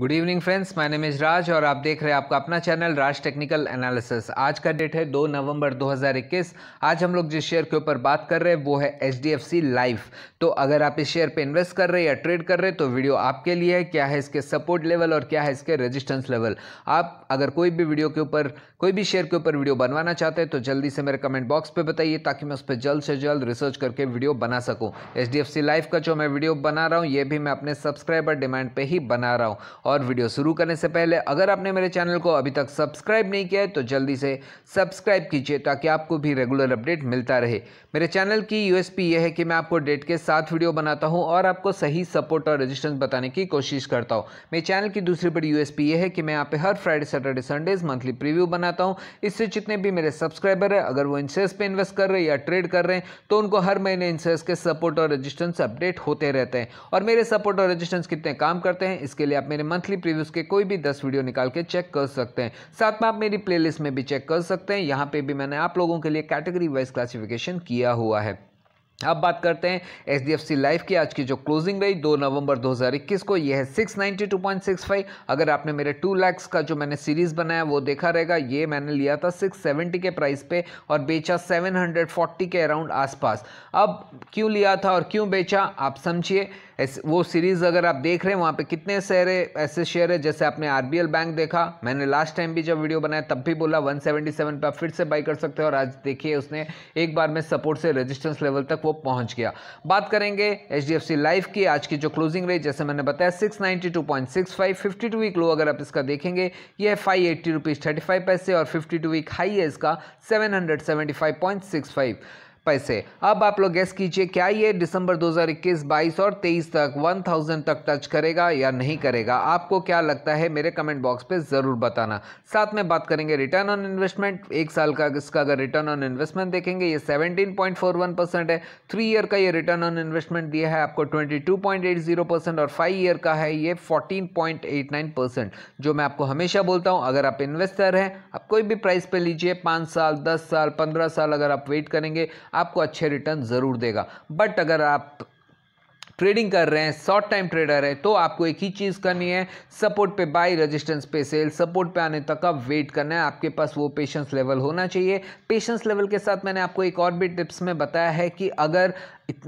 good evening friends my name is Raj और आप देख रहे हैं आपका अपना चैनल राज टेक्निकल एनालिसिस आज का डेट है 2 नवंबर 2021 आज हम लोग जिस शेयर के ऊपर बात कर रहे हैं वो है H D F C life तो अगर आप इस शेयर पे इन्वेस्ट कर रहे हैं या ट्रेड कर रहे हैं तो वीडियो आपके लिए है क्या है इसके सपोर्ट लेवल और क्या है इसके रजिस्टेंस लेवल आप अगर कोई भी वीडियो के ऊपर कोई भी शेयर के ऊपर वीडियो बनवाना चाहते हैं तो जल्दी से मेरे कमेंट बॉक्स पर बताइए ताकि मैं उस पर जल्द से जल्द रिसर्च करके वीडियो बना सकूँ H D F C life का जो मैं वीडियो बना रहा हूँ ये भी मैं अपने सब्सक्राइबर डिमांड पर ही बना रहा हूँ और वीडियो शुरू करने से पहले अगर आपने मेरे चैनल को अभी तक सब्सक्राइब नहीं किया है तो जल्दी से सब्सक्राइब कीजिए ताकि आपको भी रेगुलर अपडेट मिलता रहे मेरे चैनल की यूएसपी यह है कि मैं आपको डेट के साथ वीडियो बनाता हूँ और आपको सही सपोर्ट और रजिस्टेंस बताने की कोशिश करता हूँ मेरे चैनल की दूसरी बड़ी यूएसपी यह है कि मैं यहाँ पर हर Friday Saturday Sundays monthly preview बनाता हूँ इससे जितने भी मेरे सब्सक्राइबर है अगर वो इंसेस पर इन्वेस्ट कर रहे हैं या ट्रेड कर रहे हैं तो उनको हर महीने इंसेस के सपोर्ट और रजिस्टेंस अपडेट होते रहते हैं और मेरे सपोर्ट और रजिस्टेंस कितने काम करते हैं इसके लिए आप मेरे मन मंथली प्रीव्यूज़ के कोई भी दस वीडियो निकाल के चेक कर सकते हैं साथ में आप मेरी प्लेलिस्ट में भी चेक कर सकते हैं यहाँ पे भी मैंने आप लोगों के लिए कैटेगरी वाइज क्लासिफिकेशन किया हुआ है अब बात करते हैं H D F C life की आज की जो क्लोजिंग रही 2 नवंबर 2021 को यह है 692.65 अगर आपने मेरे 2 लैक्स का जो मैंने सीरीज़ बनाया वो देखा रहेगा ये मैंने लिया था 670 के प्राइस पे और बेचा 740 के अराउंड आसपास अब क्यों लिया था और क्यों बेचा आप समझिए वो सीरीज़ अगर आप देख रहे हैं वहाँ पे कितने शेयर ऐसे शेयर है जैसे आपने आर बैंक देखा मैंने लास्ट टाइम भी जब वीडियो बनाया तब भी बोला 177 पे आप फिर से बाई कर सकते हो और आज देखिए उसने एक बार में सपोर्ट से रेजिस्टेंस लेवल तक वो पहुँच गया बात करेंगे एच लाइफ की आज की जो क्लोजिंग रही जैसे मैंने बताया six ninety two point six five fifty two week low अगर आप इसका देखेंगे ये five eighty rupees thirty five पैसे और फिफ्टी टू वीक हाई है इसका seven hundred seventy five point six five पैसे अब आप लोग गैस कीजिए क्या ये दिसंबर 2021, 22 और 23 तक 1000 तक टच करेगा या नहीं करेगा आपको क्या लगता है मेरे कमेंट बॉक्स पे ज़रूर बताना साथ में बात करेंगे रिटर्न ऑन इन्वेस्टमेंट एक साल का इसका अगर रिटर्न ऑन इन्वेस्टमेंट देखेंगे ये 17.41 परसेंट है थ्री ईयर का ये रिटर्न ऑन इन्वेस्टमेंट दिया है आपको ट्वेंटी परसेंट और फाइव ईयर का है ये फोर्टीन परसेंट जो मैं आपको हमेशा बोलता हूँ अगर आप इन्वेस्टर हैं आप कोई भी प्राइस पर लीजिए पाँच साल दस साल पंद्रह साल अगर आप वेट करेंगे आपको अच्छे रिटर्न ज़रूर देगा बट अगर आप ट्रेडिंग कर रहे हैं शॉर्ट टाइम ट्रेडर है तो आपको एक ही चीज़ करनी है सपोर्ट पे बाई रजिस्टेंस पे सेल सपोर्ट पे आने तक आप वेट करना है आपके पास वो पेशेंस लेवल होना चाहिए पेशेंस लेवल के साथ मैंने आपको एक और भी टिप्स में बताया है कि अगर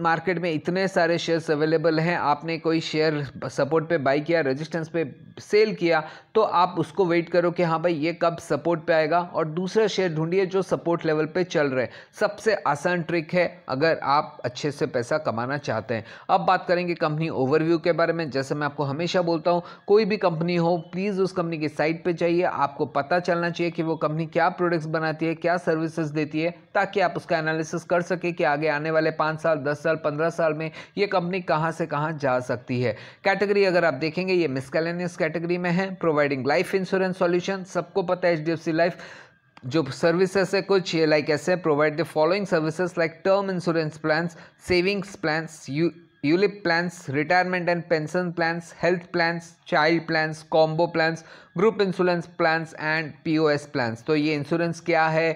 मार्केट में इतने सारे शेयर्स अवेलेबल हैं आपने कोई शेयर सपोर्ट पे बाई किया रेजिस्टेंस पे सेल किया तो आप उसको वेट करो कि हाँ भाई ये कब सपोर्ट पे आएगा और दूसरा शेयर ढूंढिए जो सपोर्ट लेवल पे चल रहे सबसे आसान ट्रिक है अगर आप अच्छे से पैसा कमाना चाहते हैं अब बात बात करेंगे कंपनी ओवरव्यू के बारे में जैसे मैं आपको हमेशा बोलता हूँ कोई भी कंपनी हो प्लीज़ उस कंपनी की साइट पर जाइए आपको पता चलना चाहिए कि वो कंपनी क्या प्रोडक्ट्स बनाती है क्या सर्विसेज देती है ताकि आप उसका एनालिसिस कर सकें कि आगे आने वाले पाँच साल दस साल पंद्रह साल में ये कंपनी कहाँ से कहाँ जा सकती है कैटेगरी अगर आप देखेंगे ये मिसकेलेनियस कैटेगरी में है प्रोवाइडिंग लाइफ इंश्योरेंस सॉल्यूशन सबको पता है एच लाइफ जो सर्विसेज है कुछ लाइक ऐसे provide the following services like term insurance plans savings plans U ULIP plans retirement and pension plans health plans child plans combo plans group insurance plans and POS plans तो ये insurance क्या है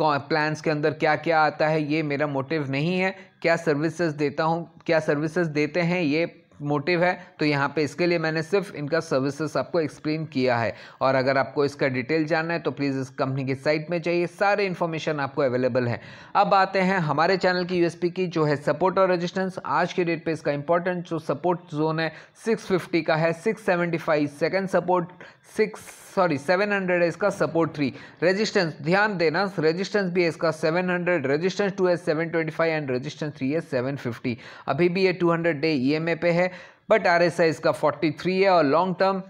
plans के अंदर क्या क्या आता है ये मेरा मोटिव नहीं है क्या सर्विसेज देता हूँ क्या सर्विसेज देते हैं ये मोटिव है तो यहाँ पे इसके लिए मैंने सिर्फ इनका सर्विसेज आपको एक्सप्लेन किया है और अगर आपको इसका डिटेल जानना है तो प्लीज़ इस कंपनी की साइट में चाहिए सारे इन्फॉर्मेशन आपको अवेलेबल है अब आते हैं हमारे चैनल की यूएसपी की जो है सपोर्ट और रजिस्टेंस आज के डेट पर इसका इंपॉर्टेंट जो सपोर्ट जोन है सिक्स का है six second support six sorry 700 है इसका सपोर्ट थ्री रेजिस्टेंस ध्यान देना रेजिस्टेंस भी है इसका 700 रेजिस्टेंस टू है 725 एंड रेजिस्टेंस थ्री है 750 अभी भी ये 200 डे ईएमए पे है बट आर एस आई इसका फोर्टी थ्री है और long term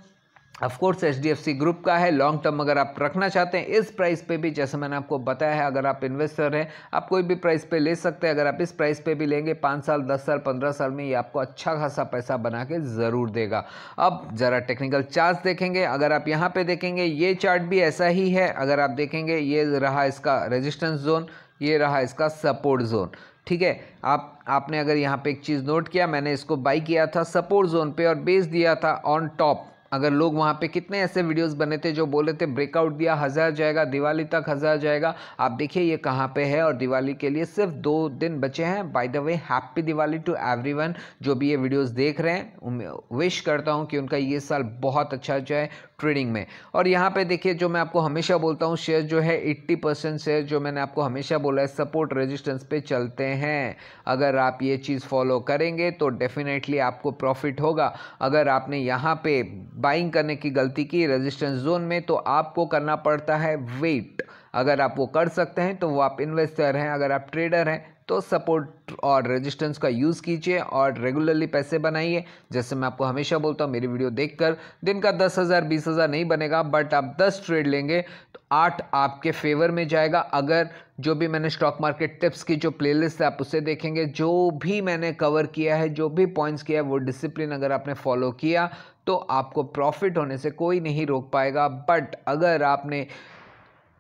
of course H D F C group का है लॉन्ग टर्म अगर आप रखना चाहते हैं इस प्राइस पे भी जैसे मैंने आपको बताया है अगर आप इन्वेस्टर हैं आप कोई भी प्राइस पे ले सकते हैं अगर आप इस प्राइस पे भी लेंगे पाँच साल दस साल पंद्रह साल में ये आपको अच्छा खासा पैसा बना के ज़रूर देगा अब ज़रा टेक्निकल चार्ट देखेंगे अगर आप यहाँ पर देखेंगे ये चार्ट भी ऐसा ही है अगर आप देखेंगे ये रहा इसका रजिस्टेंस जोन ये रहा इसका सपोर्ट जोन ठीक है आप आपने अगर यहाँ पे एक चीज़ नोट किया मैंने इसको बाई किया था सपोर्ट जोन पे और बेस दिया था ऑन टॉप अगर लोग वहाँ पे कितने ऐसे वीडियोस बने थे जो बोले थे ब्रेकआउट दिया हज़ार जाएगा दिवाली तक हज़ार जाएगा आप देखिए ये कहाँ पे है और दिवाली के लिए सिर्फ दो दिन बचे हैं by the way happy Diwali to everyone जो भी ये वीडियोस देख रहे हैं विश करता हूँ कि उनका ये साल बहुत अच्छा जाए ट्रेडिंग में और यहाँ पे देखिए जो मैं आपको हमेशा बोलता हूँ शेयर जो है 80 परसेंट शेयर जो मैंने आपको हमेशा बोला है सपोर्ट रेजिस्टेंस पे चलते हैं अगर आप ये चीज़ फॉलो करेंगे तो डेफिनेटली आपको प्रॉफिट होगा अगर आपने यहाँ पे बाइंग करने की गलती की रेजिस्टेंस जोन में तो आपको करना पड़ता है वेट अगर आप वो कर सकते हैं तो वो आप इन्वेस्टर हैं अगर आप ट्रेडर हैं तो सपोर्ट और रेजिस्टेंस का यूज़ कीजिए और रेगुलरली पैसे बनाइए जैसे मैं आपको हमेशा बोलता हूँ मेरी वीडियो देखकर दिन का दस हज़ार बीस हज़ार नहीं बनेगा बट आप दस ट्रेड लेंगे तो आठ आपके फेवर में जाएगा अगर जो भी मैंने स्टॉक मार्केट टिप्स की जो प्लेलिस्ट है आप उसे देखेंगे जो भी मैंने कवर किया है जो भी पॉइंट्स किया है वो डिसिप्लिन अगर आपने फॉलो किया तो आपको प्रॉफिट होने से कोई नहीं रोक पाएगा बट अगर आपने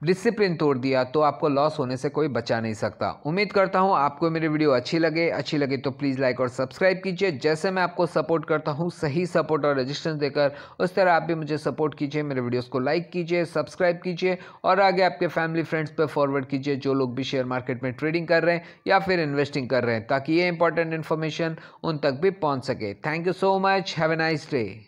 डिसिप्लिन तोड़ दिया तो आपको लॉस होने से कोई बचा नहीं सकता उम्मीद करता हूँ आपको मेरी वीडियो अच्छी लगे अच्छी लगे तो प्लीज़ लाइक और सब्सक्राइब कीजिए जैसे मैं आपको सपोर्ट करता हूँ सही सपोर्ट और रजिस्टेंस देकर उस तरह आप भी मुझे सपोर्ट कीजिए मेरे वीडियोज़ को लाइक कीजिए सब्सक्राइब कीजिए और आगे आपके फैमिली फ्रेंड्स पर फॉरवर्ड कीजिए जो लोग भी शेयर मार्केट में ट्रेडिंग कर रहे हैं या फिर इन्वेस्टिंग कर रहे हैं ताकि ये इंपॉर्टेंट इन्फॉर्मेशन उन तक भी पहुँच सके thank you so much have a nice day